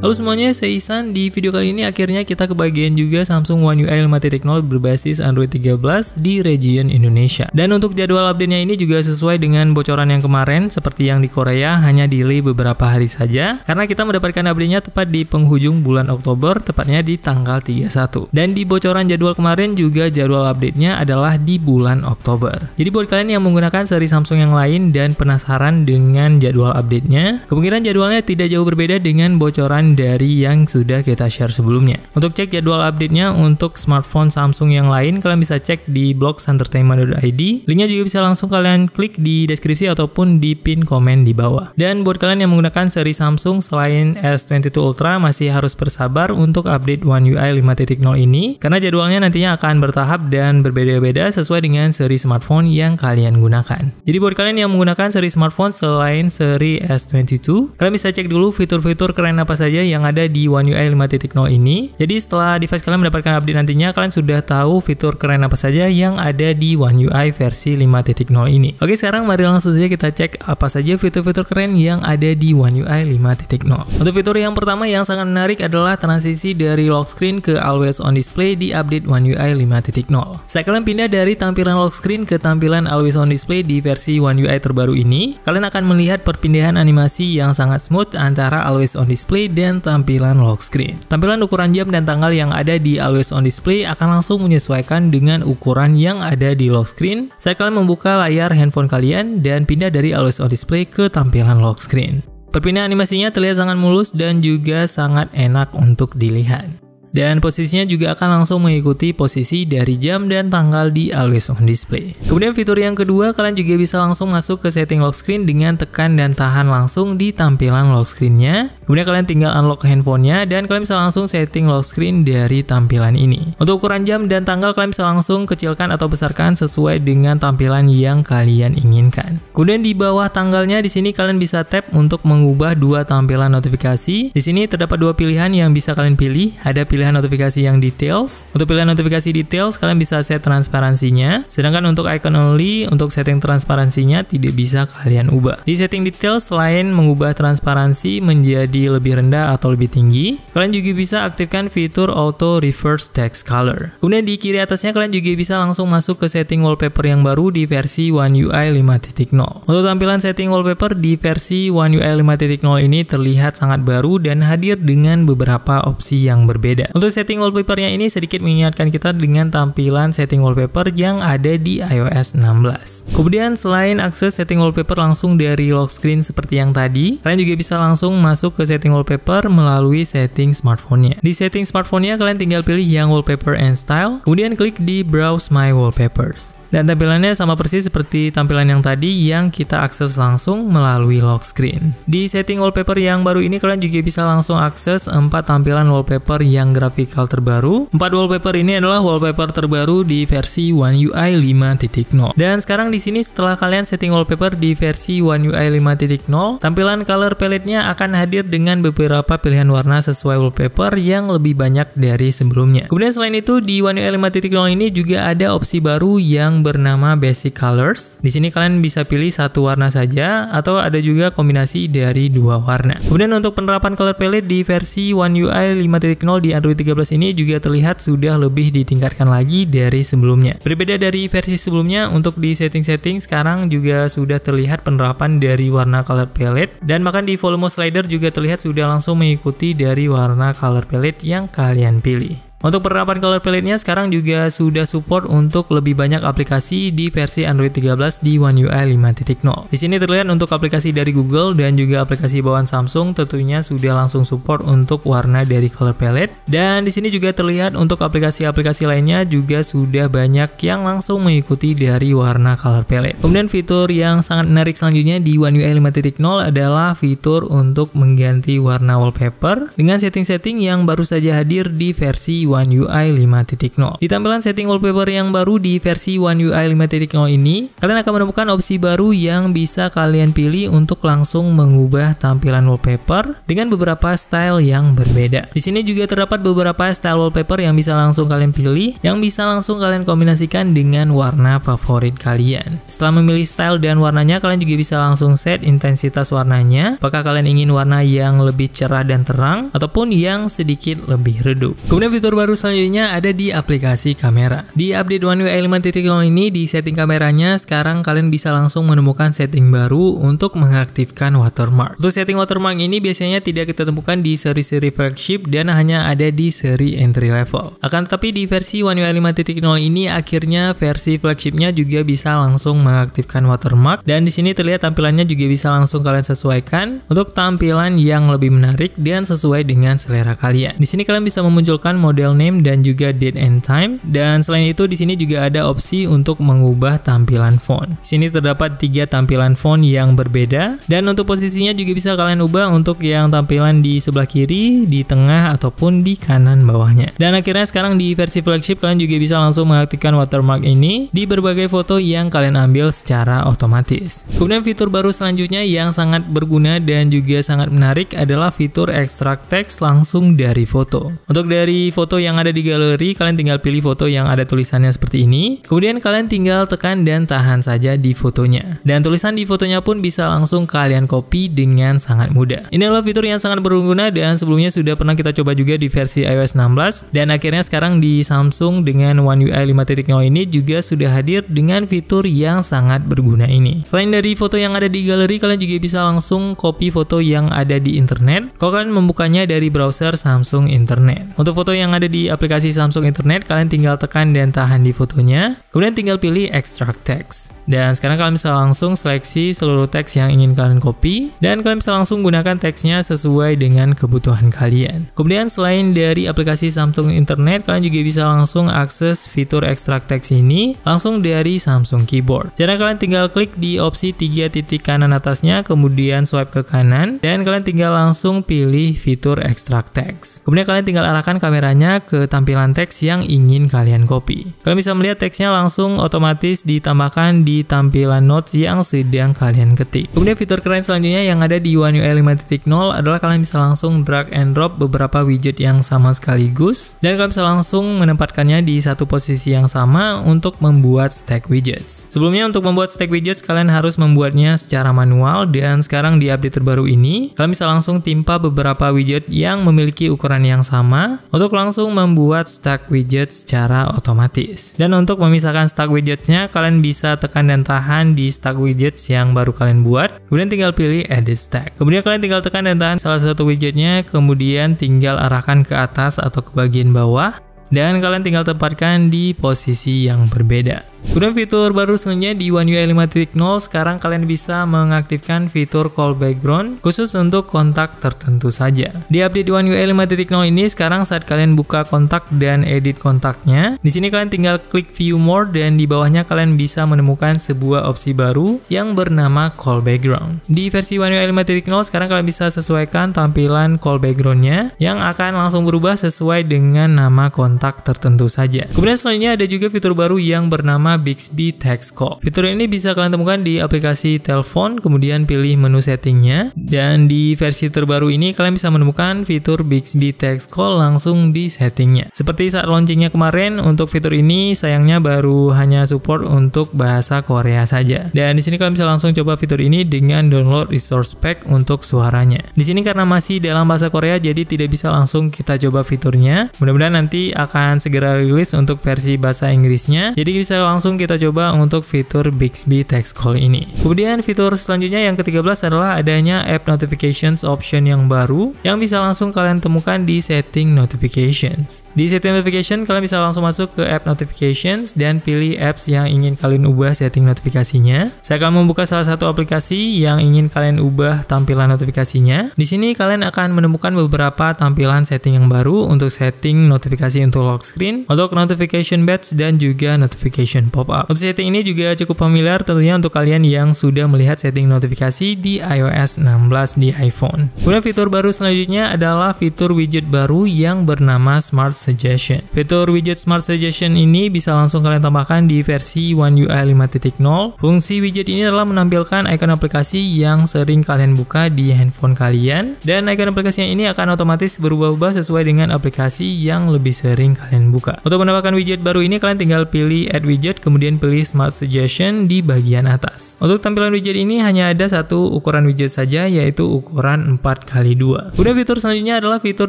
Halo semuanya, saya Isan. Di video kali ini akhirnya kita kebagian juga Samsung One UI 5.0 berbasis Android 13 di region Indonesia. Dan untuk jadwal update-nya ini juga sesuai dengan bocoran yang kemarin, seperti yang di Korea hanya delay beberapa hari saja, karena kita mendapatkan update-nya tepat di penghujung bulan Oktober, tepatnya di tanggal 31. Dan di bocoran jadwal kemarin juga jadwal update-nya adalah di bulan Oktober. Jadi buat kalian yang menggunakan seri Samsung yang lain dan penasaran dengan jadwal update-nya, kemungkinan jadwalnya tidak jauh berbeda dengan bocoran dari yang sudah kita share sebelumnya. Untuk cek jadwal update-nya untuk smartphone Samsung yang lain, kalian bisa cek di blog blogsentertainment.id. Linknya juga bisa langsung kalian klik di deskripsi ataupun di pin komen di bawah. Dan buat kalian yang menggunakan seri Samsung selain S22 Ultra, masih harus bersabar untuk update One UI 5.0 ini, karena jadwalnya nantinya akan bertahap dan berbeda-beda sesuai dengan seri smartphone yang kalian gunakan. Jadi buat kalian yang menggunakan seri smartphone selain seri S22, kalian bisa cek dulu fitur-fitur keren apa saja aja yang ada di One UI 5.0 ini. Jadi setelah device kalian mendapatkan update nantinya, kalian sudah tahu fitur keren apa saja yang ada di One UI versi 5.0 ini. Oke, sekarang mari langsung saja kita cek apa saja fitur-fitur keren yang ada di One UI 5.0. Untuk fitur yang pertama yang sangat menarik adalah transisi dari lock screen ke always on display di update One UI 5.0. Saat kalian pindah dari tampilan lock screen ke tampilan always on display di versi One UI terbaru ini, kalian akan melihat perpindahan animasi yang sangat smooth antara always on display dan dan tampilan lock screen. Tampilan ukuran jam dan tanggal yang ada di Always On Display akan langsung menyesuaikan dengan ukuran yang ada di lock screen Saya kalian membuka layar handphone kalian dan pindah dari Always On Display ke tampilan lock screen. Perpindahan animasinya terlihat sangat mulus dan juga sangat enak untuk dilihat. Dan posisinya juga akan langsung mengikuti posisi dari jam dan tanggal di always on display. Kemudian fitur yang kedua, kalian juga bisa langsung masuk ke setting lock screen dengan tekan dan tahan langsung di tampilan lock screennya. Kemudian kalian tinggal unlock handphonenya dan kalian bisa langsung setting lock screen dari tampilan ini. Untuk ukuran jam dan tanggal kalian bisa langsung kecilkan atau besarkan sesuai dengan tampilan yang kalian inginkan. Kemudian di bawah tanggalnya di sini kalian bisa tap untuk mengubah dua tampilan notifikasi. Di sini terdapat dua pilihan yang bisa kalian pilih. Ada pilihan pilihan notifikasi yang details. Untuk pilihan notifikasi details, kalian bisa set transparansinya. Sedangkan untuk icon only, untuk setting transparansinya tidak bisa kalian ubah. Di setting details, selain mengubah transparansi menjadi lebih rendah atau lebih tinggi, kalian juga bisa aktifkan fitur auto reverse text color. Kemudian di kiri atasnya, kalian juga bisa langsung masuk ke setting wallpaper yang baru di versi One UI 5.0. Untuk tampilan setting wallpaper di versi One UI 5.0 ini terlihat sangat baru dan hadir dengan beberapa opsi yang berbeda. Untuk setting wallpapernya ini sedikit mengingatkan kita dengan tampilan setting wallpaper yang ada di iOS 16. Kemudian selain akses setting wallpaper langsung dari lock screen seperti yang tadi, kalian juga bisa langsung masuk ke setting wallpaper melalui setting smartphone-nya. Di setting smartphone-nya kalian tinggal pilih yang wallpaper and style, kemudian klik di browse my wallpapers. Dan tampilannya sama persis seperti tampilan yang tadi yang kita akses langsung melalui lock screen. Di setting wallpaper yang baru ini kalian juga bisa langsung akses 4 tampilan wallpaper yang grafikal terbaru. 4 wallpaper ini adalah wallpaper terbaru di versi One UI 5.0. Dan sekarang di sini setelah kalian setting wallpaper di versi One UI 5.0, tampilan color palette-nya akan hadir dengan beberapa pilihan warna sesuai wallpaper yang lebih banyak dari sebelumnya. Kemudian selain itu di One UI 5.0 ini juga ada opsi baru yang bernama Basic Colors. Di sini kalian bisa pilih satu warna saja atau ada juga kombinasi dari dua warna. Kemudian untuk penerapan color palette di versi One UI 5.0 di Android 13 ini juga terlihat sudah lebih ditingkatkan lagi dari sebelumnya. Berbeda dari versi sebelumnya, untuk di setting-setting sekarang juga sudah terlihat penerapan dari warna color palette dan bahkan di volume slider juga terlihat sudah langsung mengikuti dari warna color palette yang kalian pilih. Untuk penerapan color palette-nya sekarang juga sudah support untuk lebih banyak aplikasi di versi Android 13 di One UI 5.0. Di sini terlihat untuk aplikasi dari Google dan juga aplikasi bawaan Samsung tentunya sudah langsung support untuk warna dari color palette. Dan di sini juga terlihat untuk aplikasi-aplikasi lainnya juga sudah banyak yang langsung mengikuti dari warna color palette. Kemudian fitur yang sangat menarik selanjutnya di One UI 5.0 adalah fitur untuk mengganti warna wallpaper dengan setting-setting yang baru saja hadir di versi One UI 5.0. Di tampilan setting wallpaper yang baru di versi One UI 5.0 ini, kalian akan menemukan opsi baru yang bisa kalian pilih untuk langsung mengubah tampilan wallpaper dengan beberapa style yang berbeda. Di sini juga terdapat beberapa style wallpaper yang bisa langsung kalian pilih, yang bisa langsung kalian kombinasikan dengan warna favorit kalian. Setelah memilih style dan warnanya, kalian juga bisa langsung set intensitas warnanya. Apakah kalian ingin warna yang lebih cerah dan terang, ataupun yang sedikit lebih redup. Kemudian fitur terbaru selanjutnya ada di aplikasi kamera. Di update One UI 5.0 ini di setting kameranya sekarang kalian bisa langsung menemukan setting baru untuk mengaktifkan watermark. Untuk setting watermark ini biasanya tidak kita temukan di seri-seri flagship dan hanya ada di seri entry level. Akan tetapi di versi One UI 5.0 ini akhirnya versi flagshipnya juga bisa langsung mengaktifkan watermark dan di sini terlihat tampilannya juga bisa langsung kalian sesuaikan untuk tampilan yang lebih menarik dan sesuai dengan selera kalian. Di sini kalian bisa memunculkan model file name dan juga date and time. Dan selain itu di sini juga ada opsi untuk mengubah tampilan font. Di sini terdapat tiga tampilan font yang berbeda dan untuk posisinya juga bisa kalian ubah untuk yang tampilan di sebelah kiri, di tengah ataupun di kanan bawahnya. Dan akhirnya sekarang di versi flagship kalian juga bisa langsung mengaktifkan watermark ini di berbagai foto yang kalian ambil secara otomatis. Kemudian fitur baru selanjutnya yang sangat berguna dan juga sangat menarik adalah fitur ekstrak teks langsung dari foto. Untuk dari foto yang ada di galeri, kalian tinggal pilih foto yang ada tulisannya seperti ini. Kemudian kalian tinggal tekan dan tahan saja di fotonya. Dan tulisan di fotonya pun bisa langsung kalian copy dengan sangat mudah. Ini adalah fitur yang sangat berguna dan sebelumnya sudah pernah kita coba juga di versi iOS 16 dan akhirnya sekarang di Samsung dengan One UI 5.0 ini juga sudah hadir dengan fitur yang sangat berguna ini. Selain dari foto yang ada di galeri, kalian juga bisa langsung copy foto yang ada di internet. Kalau kalian membukanya dari browser Samsung Internet. Untuk foto yang ada ada di aplikasi Samsung Internet, kalian tinggal tekan dan tahan di fotonya. Kemudian tinggal pilih Extract Text. Dan sekarang kalian bisa langsung seleksi seluruh teks yang ingin kalian copy. Dan kalian bisa langsung gunakan teksnya sesuai dengan kebutuhan kalian. Kemudian selain dari aplikasi Samsung Internet, kalian juga bisa langsung akses fitur Extract Text ini langsung dari Samsung Keyboard. Cara kalian tinggal klik di opsi tiga titik kanan atasnya, kemudian swipe ke kanan, dan kalian tinggal langsung pilih fitur Extract Text. Kemudian kalian tinggal arahkan kameranya ke tampilan teks yang ingin kalian copy. Kalian bisa melihat teksnya langsung otomatis ditambahkan di tampilan notes yang sedang kalian ketik. Kemudian fitur keren selanjutnya yang ada di One UI 5.0 adalah kalian bisa langsung drag and drop beberapa widget yang sama sekaligus dan kalian bisa langsung menempatkannya di satu posisi yang sama untuk membuat stack widgets. Sebelumnya untuk membuat stack widgets kalian harus membuatnya secara manual dan sekarang di update terbaru ini kalian bisa langsung timpa beberapa widget yang memiliki ukuran yang sama untuk langsung langsung membuat stack widget secara otomatis. Dan untuk memisahkan stack widgetnya, kalian bisa tekan dan tahan di stack widgets yang baru kalian buat, kemudian tinggal pilih edit stack. Kemudian kalian tinggal tekan dan tahan salah satu widgetnya, kemudian tinggal arahkan ke atas atau ke bagian bawah, dan kalian tinggal tempatkan di posisi yang berbeda. Kemudian fitur baru selanjutnya di One UI 5.0 sekarang kalian bisa mengaktifkan fitur call background khusus untuk kontak tertentu saja. Di update One UI 5.0 ini sekarang saat kalian buka kontak dan edit kontaknya, di sini kalian tinggal klik view more dan di bawahnya kalian bisa menemukan sebuah opsi baru yang bernama call background. Di versi One UI 5.0 sekarang kalian bisa sesuaikan tampilan call backgroundnya yang akan langsung berubah sesuai dengan nama kontak kontak tertentu saja. Kemudian selanjutnya ada juga fitur baru yang bernama Bixby Text Call. Fitur ini bisa kalian temukan di aplikasi telepon, kemudian pilih menu settingnya. Dan di versi terbaru ini kalian bisa menemukan fitur Bixby Text Call langsung di settingnya. Seperti saat launchingnya kemarin, untuk fitur ini sayangnya baru hanya support untuk bahasa Korea saja. Dan di sini kalian bisa langsung coba fitur ini dengan download resource pack untuk suaranya. Di sini karena masih dalam bahasa Korea, jadi tidak bisa langsung kita coba fiturnya. Mudah-mudahan nanti akan akan segera rilis untuk versi bahasa Inggrisnya. Jadi bisa langsung kita coba untuk fitur Bixby Text Call ini. Kemudian fitur selanjutnya yang ke-13 adalah adanya app notifications option yang baru yang bisa langsung kalian temukan di setting notifications. Di setting notification kalian bisa langsung masuk ke app notifications dan pilih apps yang ingin kalian ubah setting notifikasinya. Saya akan membuka salah satu aplikasi yang ingin kalian ubah tampilan notifikasinya. Di sini kalian akan menemukan beberapa tampilan setting yang baru untuk setting notifikasi untuk lock screen, untuk notification badge dan juga notification pop-up. Untuk setting ini juga cukup familiar tentunya untuk kalian yang sudah melihat setting notifikasi di iOS 16 di iPhone. Kemudian fitur baru selanjutnya adalah fitur widget baru yang bernama Smart Suggestion. Fitur widget Smart Suggestion ini bisa langsung kalian tambahkan di versi One UI 5.0. Fungsi widget ini adalah menampilkan icon aplikasi yang sering kalian buka di handphone kalian dan icon aplikasinya ini akan otomatis berubah-ubah sesuai dengan aplikasi yang lebih sering sering kalian buka. Untuk menambahkan widget baru ini, kalian tinggal pilih Add Widget, kemudian pilih Smart Suggestion di bagian atas. Untuk tampilan widget ini hanya ada satu ukuran widget saja, yaitu ukuran 4x2. Kemudian fitur selanjutnya adalah fitur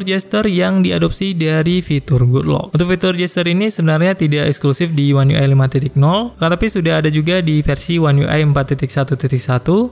gesture yang diadopsi dari fitur Good Lock. Untuk fitur gesture ini sebenarnya tidak eksklusif di One UI 5.0, tapi sudah ada juga di versi One UI 4.1.1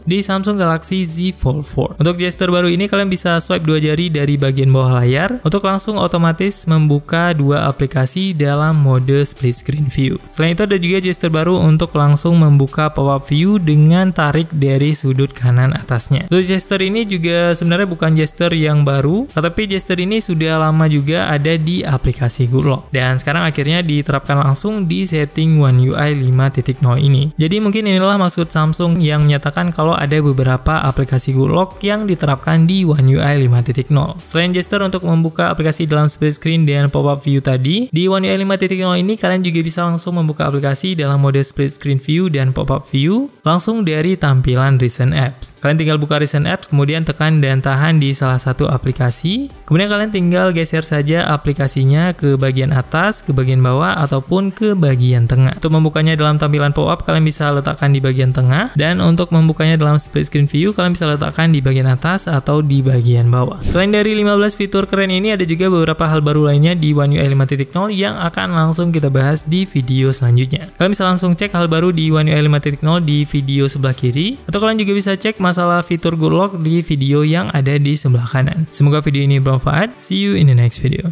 di Samsung Galaxy Z Fold 4. Untuk gesture baru ini, kalian bisa swipe dua jari dari bagian bawah layar untuk langsung otomatis membuka dua dua aplikasi dalam mode split screen view. Selain itu ada juga gesture baru untuk langsung membuka pop-up view dengan tarik dari sudut kanan atasnya. So, gesture ini juga sebenarnya bukan gesture yang baru, tetapi gesture ini sudah lama juga ada di aplikasi Goodlock. Dan sekarang akhirnya diterapkan langsung di setting One UI 5.0 ini. Jadi mungkin inilah maksud Samsung yang menyatakan kalau ada beberapa aplikasi Goodlock yang diterapkan di One UI 5.0. Selain gesture untuk membuka aplikasi dalam split screen dan pop-up view tadi. Di One UI 5.0 ini kalian juga bisa langsung membuka aplikasi dalam mode split screen view dan pop-up view langsung dari tampilan recent apps. Kalian tinggal buka recent apps kemudian tekan dan tahan di salah satu aplikasi. Kemudian kalian tinggal geser saja aplikasinya ke bagian atas, ke bagian bawah ataupun ke bagian tengah. Untuk membukanya dalam tampilan pop-up kalian bisa letakkan di bagian tengah dan untuk membukanya dalam split screen view kalian bisa letakkan di bagian atas atau di bagian bawah. Selain dari 15 fitur keren ini ada juga beberapa hal baru lainnya di One UI UI 5.0 yang akan langsung kita bahas di video selanjutnya. Kalian bisa langsung cek hal baru di One UI 5.0 di video sebelah kiri, atau kalian juga bisa cek masalah fitur good lock di video yang ada di sebelah kanan. Semoga video ini bermanfaat. See you in the next video.